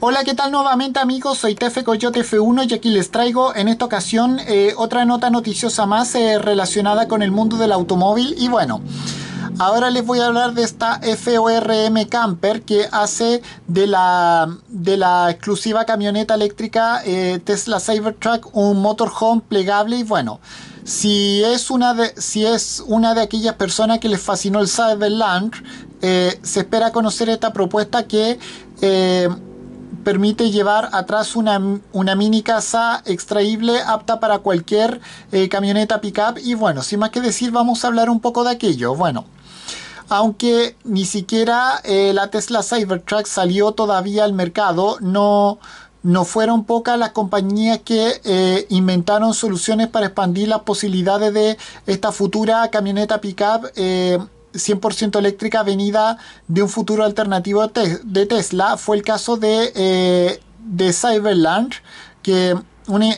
Hola, ¿qué tal nuevamente amigos? Soy Tefe Coyote F1 y aquí les traigo en esta ocasión eh, otra nota noticiosa más eh, relacionada con el mundo del automóvil y bueno... Ahora les voy a hablar de esta FORM Camper que hace de la, de la exclusiva camioneta eléctrica eh, Tesla Cybertruck un motorhome plegable y bueno, si es una de, si es una de aquellas personas que les fascinó el Cyberland, se espera conocer esta propuesta que permite llevar atrás una, mini casa extraíble apta para cualquier eh, camioneta pickup y bueno, sin más que decir vamos a hablar un poco de aquello. Bueno, aunque ni siquiera eh, la Tesla Cybertruck salió todavía al mercado, no, no fueron pocas las compañías que eh, inventaron soluciones para expandir las posibilidades de esta futura camioneta pickup 100% eléctrica venida de un futuro alternativo de Tesla fue el caso de, eh, de Cyberland, que,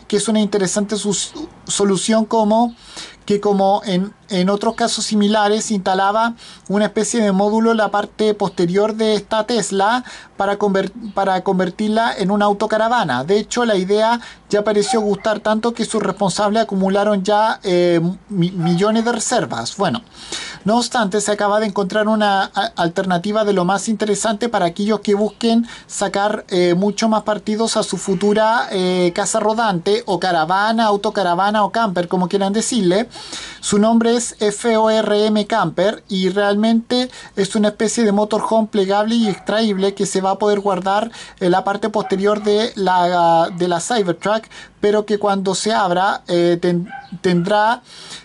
que, es una interesante solución como que como en, otros casos similares instalaba una especie de módulo en la parte posterior de esta Tesla para, para convertirla en una autocaravana. De hecho, la idea ya pareció gustar tanto que sus responsables acumularon ya eh, millones de reservas. Bueno, no obstante, se acaba de encontrar una alternativa de lo más interesante para aquellos que busquen sacar eh, mucho más partidos a su futura eh, casa rodante o caravana, autocaravana o camper, como quieran decirle. Su nombre es FORM Camper y realmente es una especie de motorhome plegable y extraíble que se va a poder guardar en la parte posterior de la, de la Cybertruck pero que cuando se abra eh, tendrá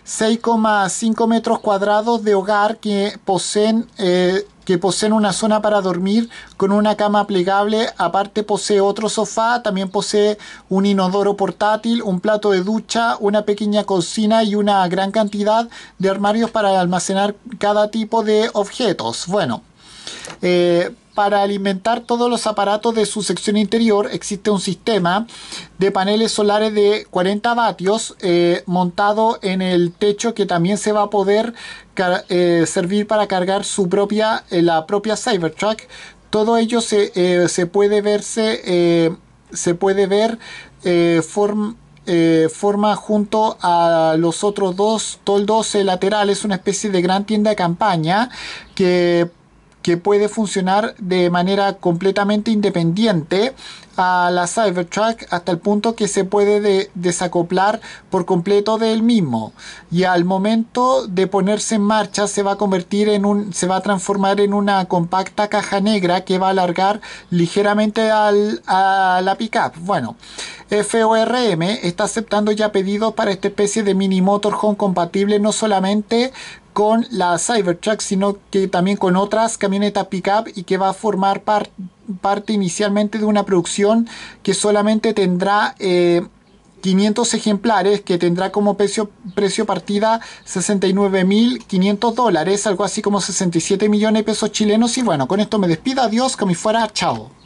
6,5 metros cuadrados de hogar que poseen, eh, que poseen una zona para dormir con una cama plegable, aparte posee otro sofá, también posee un inodoro portátil, un plato de ducha, una pequeña cocina y una gran cantidad de armarios para almacenar cada tipo de objetos. Bueno, eh, para alimentar todos los aparatos de su sección interior existe un sistema de paneles solares de 40 vatios eh, montado en el techo que también se va a poder eh, servir para cargar su propia, eh, la propia Cybertruck. Todo ello se, puede verse, se puede ver forma junto a los otros dos toldos laterales una especie de gran tienda de campaña que que puede funcionar de manera completamente independiente a la Cybertruck hasta el punto que se puede desacoplar por completo del mismo y al momento de ponerse en marcha se va a convertir en un se va a transformar en una compacta caja negra que va a alargar ligeramente al, a la pickup bueno FORM está aceptando ya pedidos para esta especie de mini motorhome compatible no solamente con la Cybertruck, sino que también con otras camionetas pickup y que va a formar parte inicialmente de una producción que solamente tendrá 500 eh, ejemplares que tendrá como precio, precio partida 69.500 dólares, algo así como 67 millones de pesos chilenos. Y bueno, con esto me despido, adiós, que me fuera, chao.